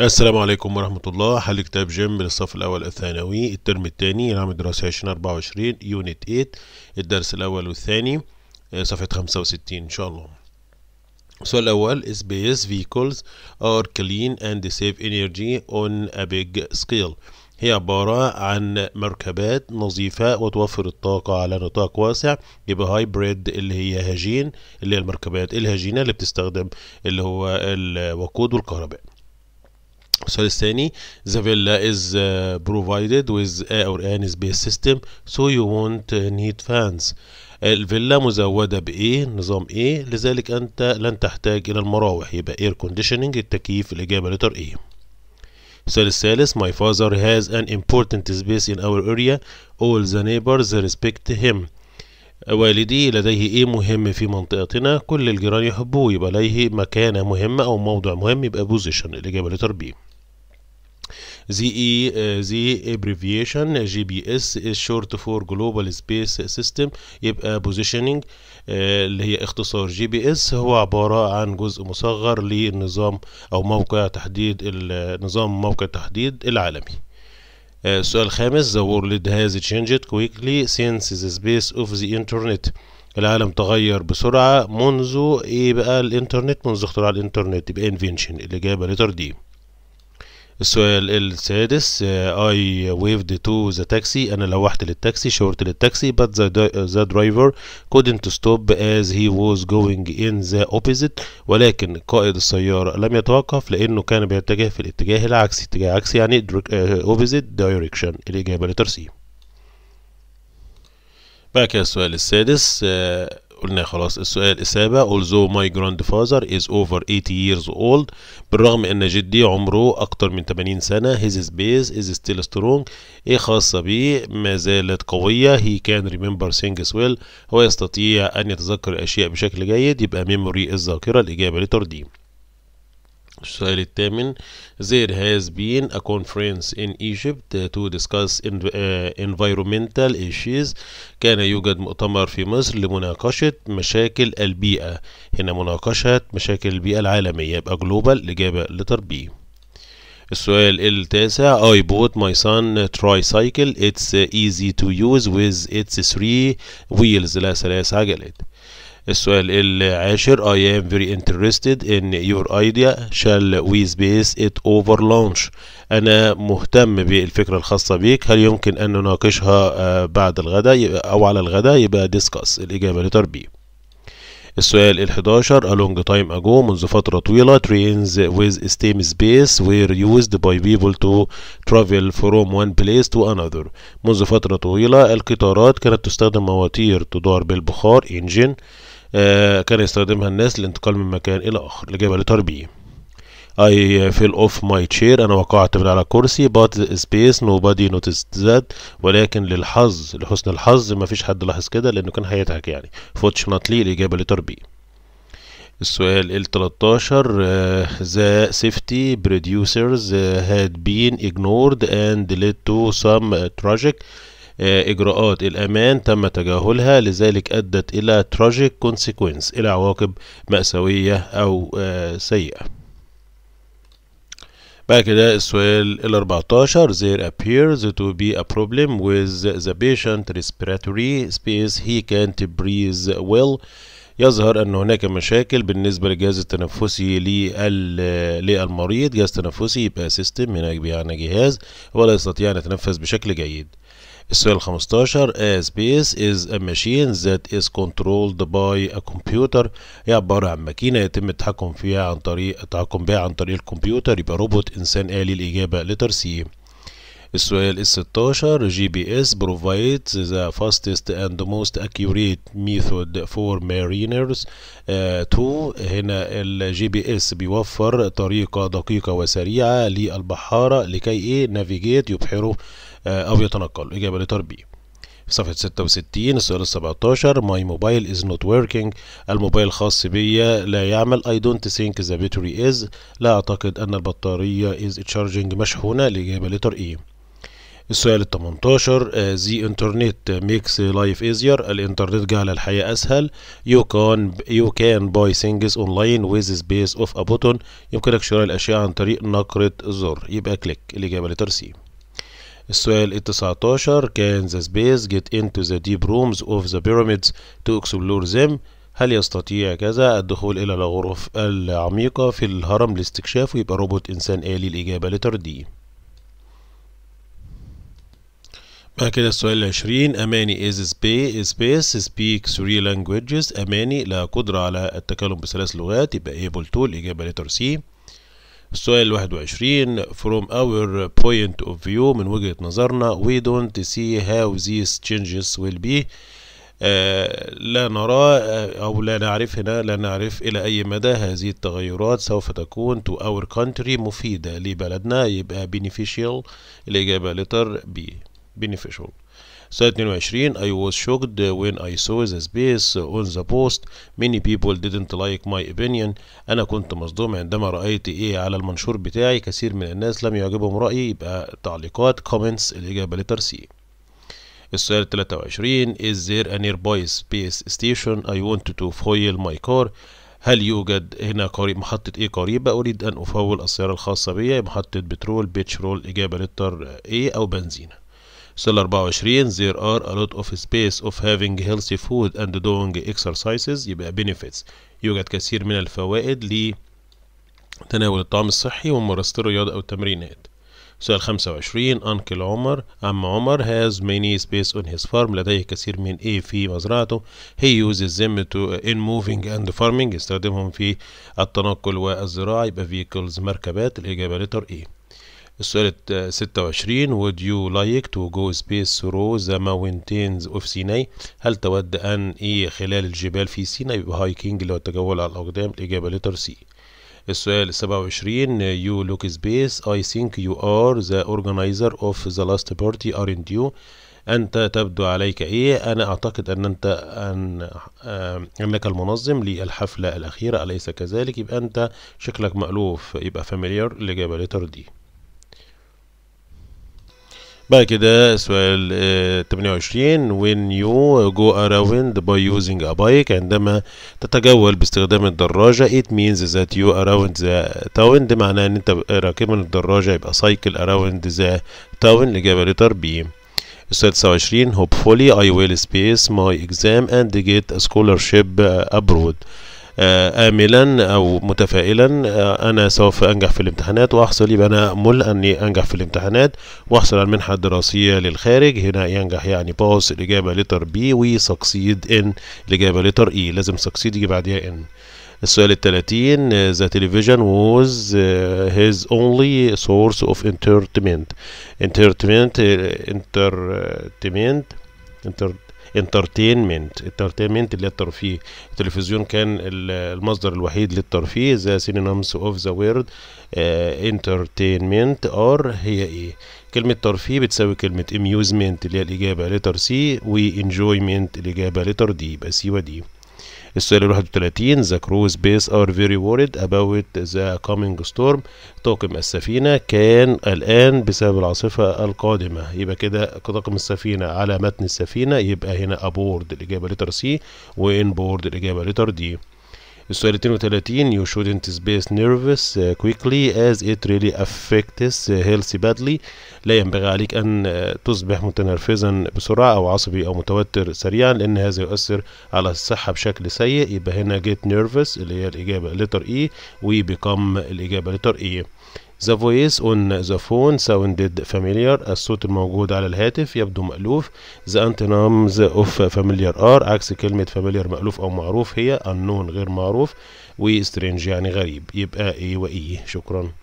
السلام عليكم ورحمة الله حل كتاب جيم من الصف الأول الثانوي الترم الثاني العام الدراسي 2024 يونت 8 الدرس الأول والثاني آه، صفحة 65 إن شاء الله السؤال الأول space vehicles are clean and save energy on a big scale هي عبارة عن مركبات نظيفة وتوفر الطاقة على نطاق واسع يبقى هايبريد اللي هي هجين اللي هي المركبات الهجينة اللي بتستخدم اللي هو الوقود والكهرباء السؤال الثاني the villa is uh, provided with a or an space system so you won't uh, need fans الفيلا مزودة بإيه نظام إيه لذلك أنت لن تحتاج إلى المراوح يبقى air conditioning التكييف الإجابة لتر إيه السؤال الثالث my father has an important space in our area all the neighbors respect him والدي لديه ايه مهم في منطقتنا كل الجيران يحبوه يبقى لديه مكانة مهمة او موضع مهم يبقى position الاجابة بيه زي اي زي ابريفيشن جي بي اس شورت فور جلوبال سبيس سيستم يبقى بوزيشننج اللي هي اختصار جي بي اس هو عبارة عن جزء مصغر للنظام او موقع تحديد نظام موقع تحديد العالمي السؤال eh, الخامس the world has changed quickly since the space of the internet العالم تغير بسرعة منذ ايه بقى الانترنت منذ اختراع الانترنت يبقى invention الإجابة لتر دي السؤال السادس آه، I waved to the taxi أنا لوحت للتاكسي شورت للتاكسي but the, the driver couldn't stop as he was going in the opposite ولكن قائد السيارة لم يتوقف لأنه كان بيتجه في الاتجاه العكسي اتجاه عكسي يعني آه، opposite direction الإجابة لترسيم بقى كده السؤال السادس آه، قلنا خلاص السؤال السابع although my grandfather is over 80 years old بالرغم ان جدي عمره اكتر من 80 سنة his base is still strong ايه خاصة بيه ما زالت قوية he can remember things well هو يستطيع ان يتذكر الاشياء بشكل جيد يبقى memory الذاكرة الاجابة لترديم السؤال الثامن there has been a conference in Egypt to discuss environmental issues كان يوجد مؤتمر في مصر لمناقشة مشاكل البيئة هنا مناقشة مشاكل البيئة العالمية يبقى global الإجابة لتر السؤال التاسع I bought my son tricycle it's easy to use with its three wheels لا ثلاث عجلات السؤال العاشر I am very interested in your idea shall we space it over launch أنا مهتم بالفكرة الخاصة بيك هل يمكن أن نناقشها آه، بعد الغداء أو على الغداء يبقى discuss الإجابة لتربيه السؤال ال 11 a long time ago منذ فترة طويلة trains with steam space were used by people to travel from one place to another منذ فترة طويلة القطارات كانت تستخدم مواتير تدار بالبخار engine آه، كان يستخدمها الناس للانتقال من مكان إلى آخر الإجابة لتربية I fell off my chair أنا وقعت من على كرسي but space nobody noticed that ولكن للحظ لحسن الحظ مفيش حد لاحظ كده لأنه كان هيضحك يعني fortunately الإجابة لتربية السؤال ال 13 آه، the safety producers had been ignored and led to some tragic إجراءات الأمان تم تجاهلها لذلك أدت إلى تراجيك كونسيكوينس إلى عواقب مأساوية أو آه، سيئة بعد كده السؤال ال 14 there appears to be a problem with the patient respiratory space he can't breathe well يظهر أن هناك مشاكل بالنسبة للجهاز التنفسي للمريض جهاز تنفسي يبقى سيستم هناك بمعنى جهاز ولا يستطيع أن يتنفس بشكل جيد السؤال 15 A space is a machine that is controlled by a computer هي عبارة عن ماكينة يتم التحكم فيها عن طريق التحكم بها عن طريق الكمبيوتر يبقى روبوت إنسان آلي الإجابة لتر سي السؤال ال 16 جي بي اس provides the fastest and most accurate method for mariners آه، تو هنا الجي بي اس بيوفر طريقة دقيقة وسريعة للبحارة لكي ايه نافيجيت يبحروا آه، أو يتنقل إجابة لتر بي في صفحة 66 السؤال 17 ماي موبايل از نوت working الموبايل الخاص بيا لا يعمل I don't think the battery is لا أعتقد أن البطارية is charging مشحونة الإجابة لتر إي السؤال 18 آه، the internet makes life easier الإنترنت جعل الحياة أسهل you can you can buy things online with the space of a button يمكنك شراء الأشياء عن طريق نقرة زر يبقى كليك الإجابة لتر سي السؤال ال 19 كان ذا سبيس جيت انتو ذا ديب رومز اوف ذا بيراميدز تو اكسبلور ذيم هل يستطيع كذا الدخول إلى الغرف العميقة في الهرم لاستكشافه يبقى روبوت إنسان آلي الإجابة لتر دي بعد كده السؤال العشرين أماني is space speak three languages أماني لا قدرة على التكلم بثلاث لغات يبقى able to الإجابة لتر سي السؤال 21 from our point of view من وجهة نظرنا we don't see how these changes will be آه، لا نرى آه، أو لا نعرف هنا لا نعرف إلى أي مدى هذه التغيرات سوف تكون to our country مفيدة لبلدنا يبقى beneficial الإجابة letter B beneficial سايت 22 I was shocked when I saw the space on the post many people didn't like my opinion أنا كنت مصدوم عندما رأيت إيه على المنشور بتاعي كثير من الناس لم يعجبهم رأيي يبقى تعليقات comments الإجابة لتر سي السؤال 23 Is there a nearby space station I want to foil my car هل يوجد هنا قريب محطة إيه قريبة أريد أن أفول السيارة الخاصة بي محطة بترول بيتشرول إجابة للتر إيه أو بنزينة Cell 24 there are a lot of space of having healthy food and doing exercises يبقى benefits يوجد كثير من الفوائد لتناول الطعام الصحي وممارسة الرياضة أو التمرينات سؤال 25 أنكل عمر عم عمر has many space on his farm لديه كثير من إيه في مزرعته he uses them to uh, in moving and farming يستخدمهم في التنقل والزراعة يبقى vehicles مركبات الإجابة لتر A e. السؤال 26 would you like to go space through the mountains of Sinai هل تود أن إيه خلال الجبال في سيناء يبقى هايكينج اللي هو التجول على الأقدام الإجابة لتر سي السؤال 27 you look space I think you are the organizer of the last party aren't you أنت تبدو عليك إيه أنا أعتقد أن أنت أن آه، أنك المنظم للحفلة الأخيرة أليس كذلك يبقى أنت شكلك مألوف يبقى familiar الإجابة لتر دي بعد كده سؤال 28 when you go around by using a bike عندما تتجول باستخدام الدراجة it means that you around the town ده معناه ان انت من الدراجة يبقى cycle around the town الإجابة لتر بي السؤال 29 hopefully I will space my exam and get a scholarship abroad آه، آملا أو متفائلا آه، أنا سوف أنجح في الامتحانات وأحصل يبقى أنا أمل أني أنجح في الامتحانات وأحصل على المنحة الدراسية للخارج هنا ينجح يعني باس الإجابة لتر بي وسكسيد إن الإجابة لتر إي e. لازم سكسيد يجي بعديها إن السؤال التلاتين آه، the television was his only source of entertainment entertainment entertainment, entertainment. انترتينمنت انترتينمنت اللي هي الترفيه التلفزيون كان المصدر الوحيد للترفيه ذا سينونيمز اوف ذا وورلد انترتينمنت ار هي ايه كلمة ترفيه بتساوي كلمة اميوزمنت اللي هي الإجابة لتر سي وانجويمنت الإجابة لتر دي يبقى سي ودي السؤال 31 ذا كرو بيس ار فيري worried اباوت ذا coming ستورم طاقم السفينة كان الان بسبب العاصفة القادمة يبقى كده طاقم السفينة على متن السفينة يبقى هنا ابورد الإجابة لتر سي وان بورد الإجابة لتر دي السؤال 32 you shouldn't space nervous uh, quickly as it really affects uh, health badly لا ينبغي عليك أن uh, تصبح متنرفزا بسرعة أو عصبي أو متوتر سريعا لأن هذا يؤثر على الصحة بشكل سيء يبقى هنا get nervous اللي هي الإجابة letter E و become الإجابة letter E The voice on the phone sounded familiar. الصوت الموجود على الهاتف يبدو مألوف. The antonyms of familiar are عكس كلمة familiar مألوف أو معروف هي unknown غير معروف و strange يعني غريب. يبقى إيه وإيه. شكراً.